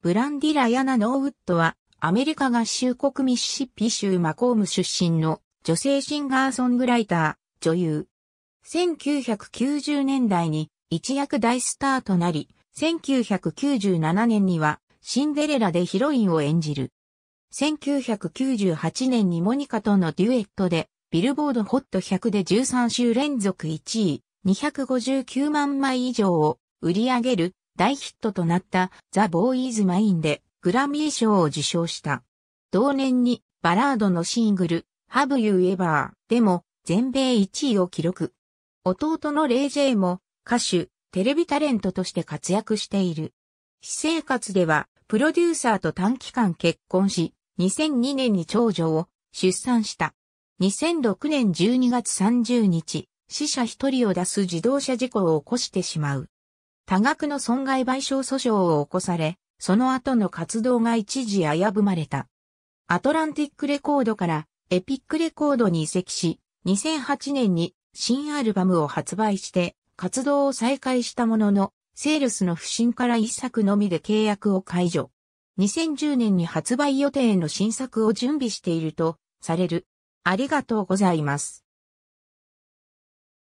ブランディ・ラヤナ・ノーウッドは、アメリカ合衆国ミシシッピ州マコーム出身の女性シンガーソングライター、女優。1990年代に一躍大スターとなり、1997年にはシンデレラでヒロインを演じる。1998年にモニカとのデュエットで、ビルボードホット100で13週連続1位、259万枚以上を売り上げる大ヒットとなったザ・ボーイズ・マインでグラミー賞を受賞した。同年にバラードのシングル Have You Ever でも全米1位を記録。弟のレイ・ジェイも歌手、テレビタレントとして活躍している。私生活ではプロデューサーと短期間結婚し、2002年に長女を出産した。2006年12月30日、死者一人を出す自動車事故を起こしてしまう。多額の損害賠償訴訟を起こされ、その後の活動が一時危ぶまれた。アトランティックレコードからエピックレコードに移籍し、2008年に新アルバムを発売して活動を再開したものの、セールスの不振から一作のみで契約を解除。2010年に発売予定の新作を準備しているとされる。ありがとうございます。